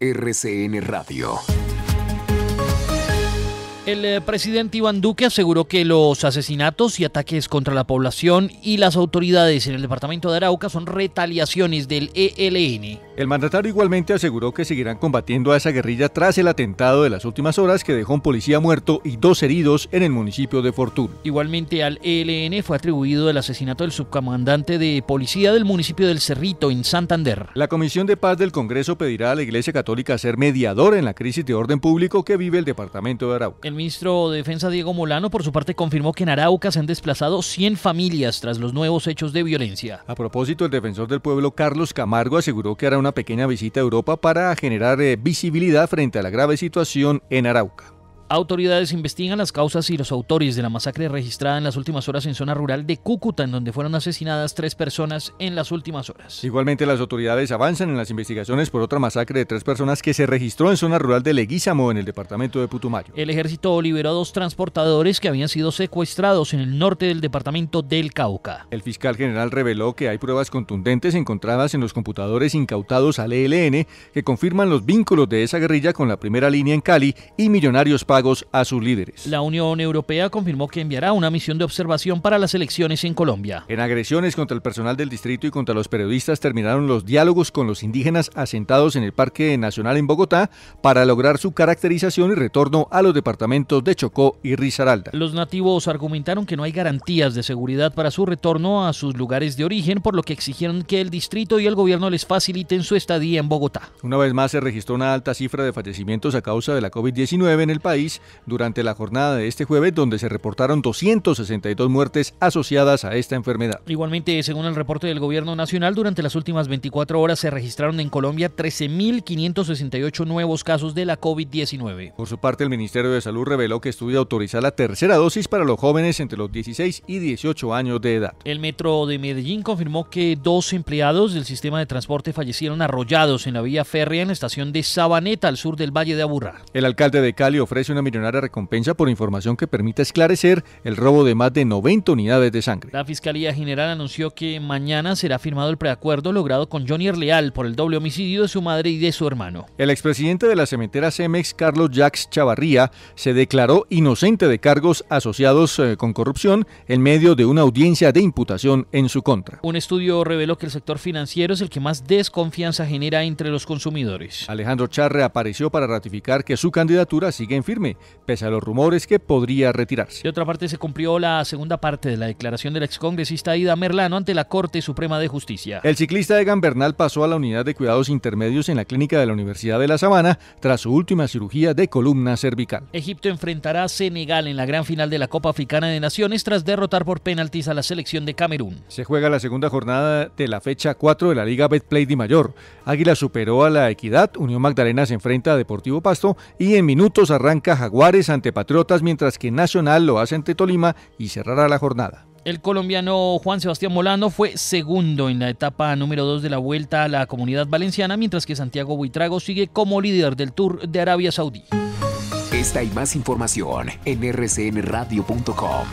RCN Radio. El eh, presidente Iván Duque aseguró que los asesinatos y ataques contra la población y las autoridades en el departamento de Arauca son retaliaciones del ELN. El mandatario igualmente aseguró que seguirán combatiendo a esa guerrilla tras el atentado de las últimas horas que dejó un policía muerto y dos heridos en el municipio de Fortuna. Igualmente al ELN fue atribuido el asesinato del subcomandante de policía del municipio del Cerrito en Santander. La Comisión de Paz del Congreso pedirá a la Iglesia Católica ser mediador en la crisis de orden público que vive el departamento de Arauca ministro de Defensa Diego Molano, por su parte, confirmó que en Arauca se han desplazado 100 familias tras los nuevos hechos de violencia. A propósito, el defensor del pueblo Carlos Camargo aseguró que hará una pequeña visita a Europa para generar eh, visibilidad frente a la grave situación en Arauca. Autoridades investigan las causas y los autores de la masacre registrada en las últimas horas en zona rural de Cúcuta, en donde fueron asesinadas tres personas en las últimas horas. Igualmente, las autoridades avanzan en las investigaciones por otra masacre de tres personas que se registró en zona rural de Leguízamo, en el departamento de Putumayo. El ejército liberó a dos transportadores que habían sido secuestrados en el norte del departamento del Cauca. El fiscal general reveló que hay pruebas contundentes encontradas en los computadores incautados al ELN que confirman los vínculos de esa guerrilla con la primera línea en Cali y Millonarios Paz a sus líderes. La Unión Europea confirmó que enviará una misión de observación para las elecciones en Colombia. En agresiones contra el personal del distrito y contra los periodistas terminaron los diálogos con los indígenas asentados en el Parque Nacional en Bogotá para lograr su caracterización y retorno a los departamentos de Chocó y Risaralda. Los nativos argumentaron que no hay garantías de seguridad para su retorno a sus lugares de origen, por lo que exigieron que el distrito y el gobierno les faciliten su estadía en Bogotá. Una vez más se registró una alta cifra de fallecimientos a causa de la COVID-19 en el país durante la jornada de este jueves, donde se reportaron 262 muertes asociadas a esta enfermedad. Igualmente, según el reporte del Gobierno Nacional, durante las últimas 24 horas se registraron en Colombia 13.568 nuevos casos de la COVID-19. Por su parte, el Ministerio de Salud reveló que estudia autorizar la tercera dosis para los jóvenes entre los 16 y 18 años de edad. El Metro de Medellín confirmó que dos empleados del sistema de transporte fallecieron arrollados en la vía férrea en la estación de Sabaneta, al sur del Valle de Aburrá. El alcalde de Cali ofrece una millonaria recompensa por información que permita esclarecer el robo de más de 90 unidades de sangre. La Fiscalía General anunció que mañana será firmado el preacuerdo logrado con Johnny Erleal por el doble homicidio de su madre y de su hermano. El expresidente de la cementera Cemex, Carlos Jacques Chavarría, se declaró inocente de cargos asociados eh, con corrupción en medio de una audiencia de imputación en su contra. Un estudio reveló que el sector financiero es el que más desconfianza genera entre los consumidores. Alejandro Charre apareció para ratificar que su candidatura sigue en firme pese a los rumores que podría retirarse. De otra parte, se cumplió la segunda parte de la declaración del excongresista Ida Merlano ante la Corte Suprema de Justicia. El ciclista Egan Bernal pasó a la unidad de cuidados intermedios en la clínica de la Universidad de La Sabana tras su última cirugía de columna cervical. Egipto enfrentará a Senegal en la gran final de la Copa Africana de Naciones tras derrotar por penaltis a la selección de Camerún. Se juega la segunda jornada de la fecha 4 de la Liga Betplay Di Mayor. Águila superó a la Equidad, Unión Magdalena se enfrenta a Deportivo Pasto y en minutos arranca Jaguares ante Patriotas, mientras que Nacional lo hace ante Tolima y cerrará la jornada. El colombiano Juan Sebastián Molano fue segundo en la etapa número 2 de la vuelta a la comunidad valenciana, mientras que Santiago Buitrago sigue como líder del Tour de Arabia Saudí. Esta y más información en rcnradio.com.